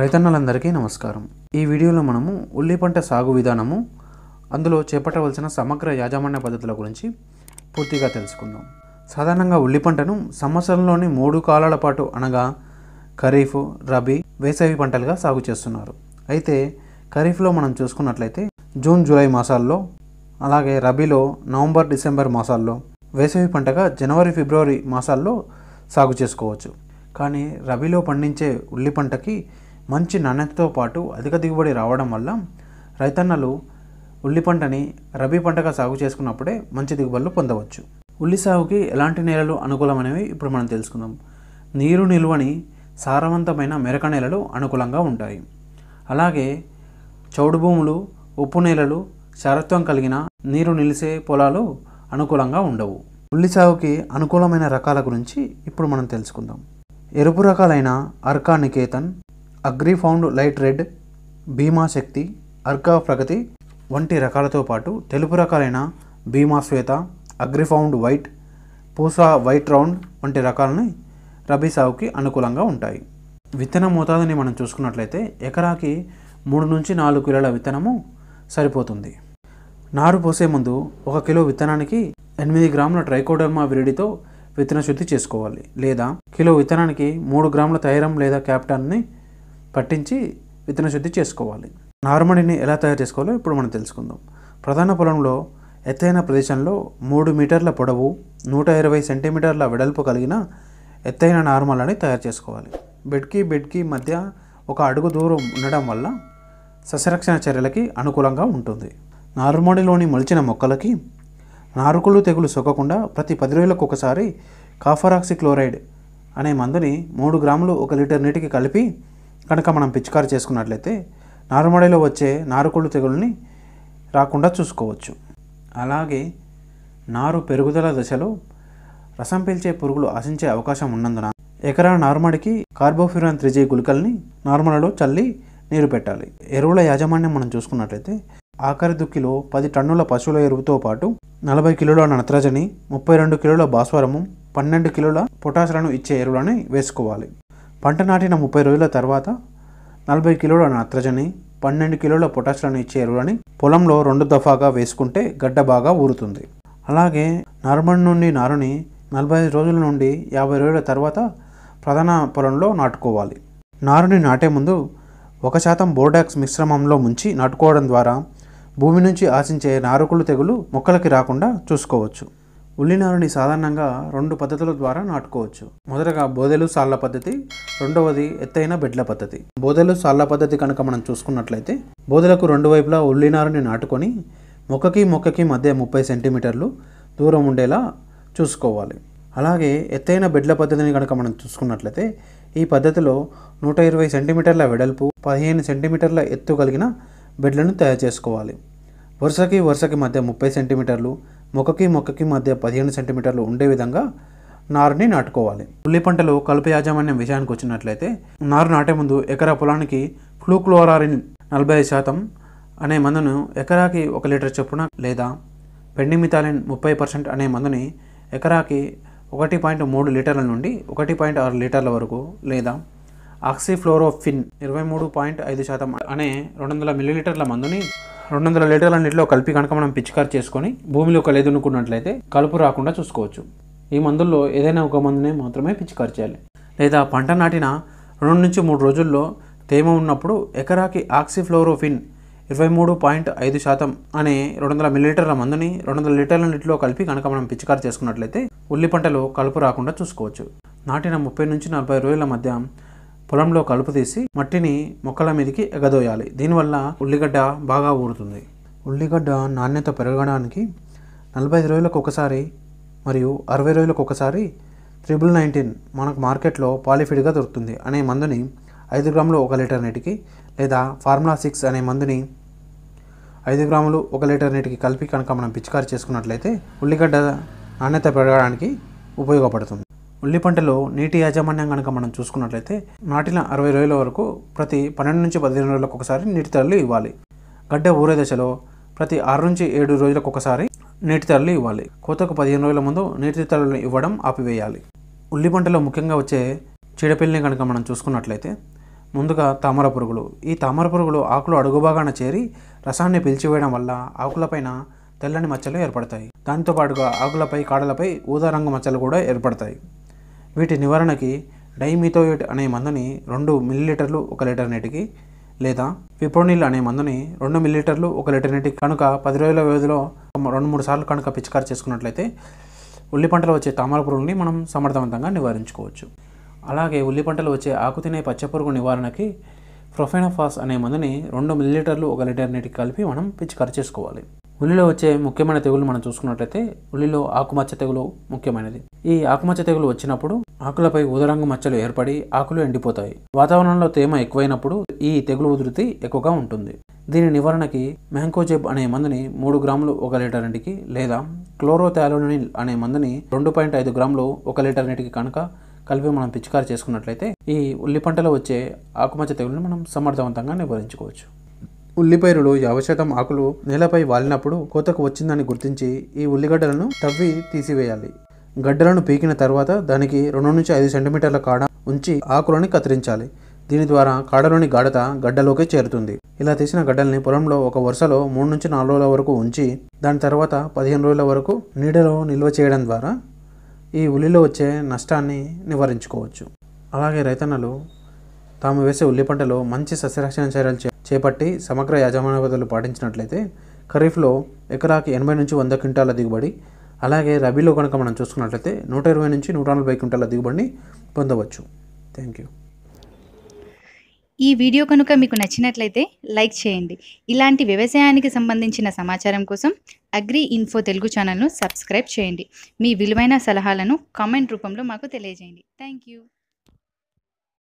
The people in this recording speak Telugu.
రైతన్నలందరికీ నమస్కారం ఈ వీడియోలో మనము ఉల్లి పంట సాగు విధానము అందులో చేపట్టవలసిన సమగ్ర యాజమాన్య పద్ధతుల గురించి పూర్తిగా తెలుసుకుందాం సాధారణంగా ఉల్లి పంటను సంవత్సరంలోని మూడు కాలాల పాటు అనగా ఖరీఫ్ రబీ వేసవి పంటలుగా సాగు చేస్తున్నారు అయితే ఖరీఫ్లో మనం చూసుకున్నట్లయితే జూన్ జూలై మాసాల్లో అలాగే రబీలో నవంబర్ డిసెంబర్ మాసాల్లో వేసవి పంటగా జనవరి ఫిబ్రవరి మాసాల్లో సాగు చేసుకోవచ్చు కానీ రబీలో పండించే ఉల్లి పంటకి మంచి నాణ్యతతో పాటు అధిక దిగుబడి రావడం వల్ల రైతన్నలు ఉల్లి పంటని రబీ పంటగా సాగు చేసుకున్నప్పుడే మంచి దిగుబడులు పొందవచ్చు ఉల్లి సాగుకి ఎలాంటి నేలలు అనుకూలమైనవి ఇప్పుడు మనం తెలుసుకుందాం నీరు నిల్వని సారవంతమైన మెరక నేలలు అనుకూలంగా ఉంటాయి అలాగే చౌడు భూములు ఉప్పు నేలలు శారత్వం కలిగిన నీరు నిలిసే పొలాలు అనుకూలంగా ఉండవు ఉల్లి సాగుకి అనుకూలమైన రకాల గురించి ఇప్పుడు మనం తెలుసుకుందాం ఎరుపు రకాలైన Arka Niketan Agrifound light red Bhima Shakti Arka Pragati వంటి రకాలతో పాటు తెలుపు రకాలైన Bhima Shweta Agrifound white Pusa white round వంటి రకాలని రబీ సాగుకి అనుకూలంగా ఉంటాయి విత్తన మోతాదుని మనం చూసుకున్నట్లయితే ఎకరాకి మూడు నుంచి నాలుగు కిలోల విత్తనము సరిపోతుంది నారు పోసే ముందు ఒక కిలో విత్తనానికి ఎనిమిది గ్రాముల ట్రైకోడర్మా విరిడితో విత్తన శుద్ధి చేసుకోవాలి లేదా కిలో విత్తనానికి మూడు గ్రాముల తైరం లేదా క్యాప్టాన్ని పట్టించి విత్తన శుద్ధి చేసుకోవాలి నారుమడిని ఎలా తయారు చేసుకోవాలో ఇప్పుడు మనం తెలుసుకుందాం ప్రధాన పొలంలో ఎత్తైన ప్రదేశంలో మూడు మీటర్ల పొడవు నూట ఇరవై సెంటీమీటర్ల వెడల్పు కలిగిన ఎత్తైన నార్మల్ని తయారు చేసుకోవాలి బెడ్కి బెడ్కి మధ్య ఒక అడుగు దూరం ఉండడం వల్ల సస్యరక్షణ చర్యలకి అనుకూలంగా ఉంటుంది నారుమడిలోని మొలిచిన మొక్కలకి నారుకుళ్ళు తెగులు సోకకుండా ప్రతి పది రోజులకు ఒకసారి కాఫరాక్సిక్లోరైడ్ అనే మందుని మూడు గ్రాములు ఒక లీటర్ నీటికి కలిపి కనుక మనం పిచికారి చేసుకున్నట్లయితే నారుమడిలో వచ్చే నారుకుళ్ళు తెగుల్ని రాకుండా చూసుకోవచ్చు అలాగే నారు పెరుగుదల దశలో రసం పీల్చే పురుగులు ఆశించే అవకాశం ఉన్నందున ఎకరా నారుమడికి కార్బోఫ్యూరాన్ త్రిజీ గుళికల్ని నార్మలలో చల్లి నీరు పెట్టాలి ఎరువుల యాజమాన్యం మనం చూసుకున్నట్లయితే ఆఖరి దుక్కిలో పది టన్నుల పశువుల ఎరువుతో పాటు నలభై కిలోల నత్రజని ముప్పై రెండు కిలోల భాస్వరము పన్నెండు కిలోల పొటాషులను ఇచ్చే ఎరువులని వేసుకోవాలి పంట నాటిన ముప్పై రోజుల తర్వాత నలభై కిలోల నత్రజని పన్నెండు కిలోల పొటాషియాన్ని ఇచ్చే ఎరువులని పొలంలో రెండు దఫాగా వేసుకుంటే గడ్డ బాగా ఊరుతుంది అలాగే నారుమడి నుండి నారుని నలభై రోజుల నుండి యాభై రోజుల తర్వాత ప్రధాన పొలంలో నాటుకోవాలి నారుని నాటే ముందు ఒక శాతం బోర్డాక్స్ మిశ్రమంలో ముంచి నాటుకోవడం ద్వారా భూమి నుంచి ఆశించే నారుకులు తెగులు మొక్కలకి రాకుండా చూసుకోవచ్చు ఉల్లినారుని సాధారణంగా రెండు పద్ధతుల ద్వారా నాటుకోవచ్చు మొదటగా బోదెలు సాళ్ల పద్ధతి రెండవది ఎత్తైన బెడ్ల పద్ధతి బోదెలు సాళ్ల పద్ధతి కనుక మనం చూసుకున్నట్లయితే బోదెలకు రెండు వైపులా ఉల్లినారుని నాటుకొని మొక్కకి మొక్కకి మధ్య ముప్పై సెంటీమీటర్లు దూరం ఉండేలా చూసుకోవాలి అలాగే ఎత్తైన బెడ్ల పద్ధతిని కనుక మనం చూసుకున్నట్లయితే ఈ పద్ధతిలో నూట ఇరవై సెంటీమీటర్ల వెడల్పు పదిహేను సెంటీమీటర్ల ఎత్తు కలిగిన బెడ్లను తయారు చేసుకోవాలి వరుసకి వరుసకి మధ్య ముప్పై సెంటీమీటర్లు మొక్కకి మొక్కకి మధ్య పదిహేను సెంటీమీటర్లు ఉండే విధంగా నారుని నాటుకోవాలి ఉల్లి పంటలో కలుపు యాజమాన్యం విషయానికి వచ్చినట్లయితే నారు నాటే ముందు ఎకరా పొలానికి ఫ్లూక్లోరారిన్ నలభై ఐదు శాతం అనే మందును ఎకరాకి ఒక లీటర్ చొప్పున లేదా పెండిమితాలిన్ ముప్పై పర్సెంట్ అనే మందుని ఎకరాకి ఒకటి పాయింట్ మూడు లీటర్ల నుండి ఒకటి పాయింట్ ఆరు లీటర్ల వరకు లేదా ఆక్సిఫ్లోరోఫిన్ ఇరవై మూడు పాయింట్ ఐదు శాతం అనే రెండు వందల మిల్లీలీటర్ల మందుని రెండు వందల లీటర్ల నీటిలో కలిపి కనుక మనం పిచికారి చేసుకొని భూమిలో కలేదునుకున్నట్లయితే కలుపు రాకుండా చూసుకోవచ్చు ఈ మందుల్లో ఏదైనా ఒక మందునే మాత్రమే పిచికారి చేయాలి లేదా పంట నాటిన రెండు నుంచి మూడు రోజుల్లో తేమ ఉన్నప్పుడు ఎకరాకి ఆక్సిఫ్లోరోఫిన్ ఇరవై మూడు పాయింట్ ఐదు శాతం అనే రెండు వందల మిల్లీలీటర్ల మందుని రెండు వందల లీటర్ల నీటిలో కలిపి కనుక మనం పిచ్చికారు చేసుకున్నట్లయితే ఉల్లి పంటలో కలుపు రాకుండా చూసుకోవచ్చు నాటిన ముప్పై నుంచి నలభై రోజుల మధ్య పొలంలో కలుపు తీసి మట్టిని మొక్కల మీదకి ఎగదోయాలి దీనివల్ల ఉల్లిగడ్డ బాగా ఊరుతుంది ఉల్లిగడ్డ నాణ్యత పెరగడానికి నలభై ఐదు రోజులకు ఒకసారి మరియు అరవై రోజులకు ఒకసారి త్రిబుల్ నైన్టీన్ మనకు మార్కెట్లో పాలిఫిడ్గా దొరుకుతుంది అనే మందుని ఐదు గ్రాములు ఒక లీటర్ నీటికి లేదా ఫార్ములా సిక్స్ అనే మందుని ఐదు గ్రాములు ఒక లీటర్ నీటికి కలిపి కనుక మనం పిచికారి చేసుకున్నట్లయితే ఉల్లిగడ్డ నాణ్యత పెరగడానికి ఉపయోగపడుతుంది ఉల్లి పంటలో నీటి యాజమాన్యం కనుక మనం చూసుకున్నట్లయితే నాటిన అరవై రోజుల వరకు ప్రతి పన్నెండు నుంచి పదిహేను రోజులకు ఒకసారి నీటి తరలి ఇవ్వాలి గడ్డ ఊరే దశలో ప్రతి ఆరు నుంచి ఏడు రోజులకు ఒకసారి నీటి తరలి ఇవ్వాలి కోతకు పదిహేను రోజుల ముందు నీటి తరలి ఇవ్వడం ఆపివేయాలి ఉల్లి పంటలో ముఖ్యంగా వచ్చే చీడపిల్లిని కనుక మనం చూసుకున్నట్లయితే ముందుగా తామర పురుగులు ఈ తామర పురుగులు ఆకులు అడుగుభాగాన చేరి రసాన్ని పిలిచివేయడం వల్ల ఆకులపైన తెల్లని మచ్చలు ఏర్పడతాయి దాంతోపాటుగా ఆకులపై కాడలపై ఊదా రంగు మచ్చలు కూడా ఏర్పడతాయి వీటి నివారణకి డైమిథోయేట్ అనే మందుని రెండు మిల్లీలీటర్లు ఒక లీటర్ నీటికి లేదా పిప్రోనిల్ అనే మందుని రెండు మిల్లీలీటర్లు ఒక లీటర్ నీటికి కనుక పది రోజుల వ్యవధిలో రెండు మూడు సార్లు కనుక పిచికారి చేసుకున్నట్లయితే ఉల్లి పంటలు వచ్చే తామర పురుగుని మనం సమర్థవంతంగా నివారించుకోవచ్చు అలాగే ఉల్లి పంటలు వచ్చే ఆకు తినే పచ్చపురుగు నివారణకి ప్రొఫెనోఫాస్ అనే మందుని రెండు మిల్లీలీటర్లు ఒక లీటర్ నీటికి కలిపి మనం పిచికారి చేసుకోవాలి ఉల్లిలో వచ్చే ముఖ్యమైన తెగులు మనం చూసుకున్నట్లయితే ఉల్లిలో ఆకుమచ్చ తెగులు ముఖ్యమైనది ఈ ఆకుమచ్చ తెగులు వచ్చినప్పుడు ఆకులపై ఉదరంగు మచ్చలు ఏర్పడి ఆకులు ఎండిపోతాయి వాతావరణంలో తేమ ఎక్కువైనప్పుడు ఈ తెగులు ఉధృతి ఎక్కువగా ఉంటుంది దీని నివారణకి మ్యాంకోజెబ్ అనే మందుని మూడు గ్రాములు ఒక లీటర్ నీటికి లేదా క్లోరోథాలోనిల్ అనే మందుని రెండు పాయింట్ ఐదు గ్రాములు ఒక లీటర్ నీటికి కనుక కలిపి మనం పిచికారి చేసుకున్నట్లయితే ఈ ఉల్లి పంటలో వచ్చే ఆకుమచ్చ తెగులను మనం సమర్థవంతంగా నివారించుకోవచ్చు ఉల్లిపైరులు యావశాతం ఆకులు నేలపై వాలినప్పుడు కోతకు వచ్చిందని గుర్తించి ఈ ఉల్లిగడ్డలను తవ్వి తీసివేయాలి గడ్డలను పీకిన తర్వాత దానికి రెండు నుంచి ఐదు సెంటీమీటర్ల కాడ ఉంచి ఆకులను కత్తిరించాలి దీని ద్వారా కాడలోని గాఢత గడ్డలోకి చేరుతుంది ఇలా తీసిన గడ్డల్ని పొలంలో ఒక వరుసలో మూడు నుంచి నాలుగు రోజుల వరకు ఉంచి దాని తర్వాత పదిహేను రోజుల వరకు నీడలో నిల్వ చేయడం ద్వారా ఈ ఉల్లిలో వచ్చే నష్టాన్ని నివారించుకోవచ్చు అలాగే రైతన్నలు తాము వేసే ఉల్లి పంటలో మంచి సస్యరక్షణ చర్యలు చే చేపట్టి సమగ్ర యాజమాన్య పద్ధతులు పాటించినట్లయితే ఖరీఫ్లో ఎకరాకి ఎనభై నుంచి వంద క్వింటాల దిగుబడి అలాగే రబీలో కనుక మనం చూసుకున్నట్లయితే నూట ఇరవై నుంచి నూట నలభై క్వింటాల దిగుబడిని పొందవచ్చు థ్యాంక్ యూ ఈ వీడియో కనుక మీకు నచ్చినట్లయితే లైక్ చేయండి ఇలాంటి వ్యవసాయానికి సంబంధించిన సమాచారం కోసం అగ్రి ఇన్ఫో తెలుగు ఛానల్ను సబ్స్క్రైబ్ చేయండి మీ విలువైన సలహాలను కామెంట్ రూపంలో మాకు తెలియజేయండి థ్యాంక్ యూ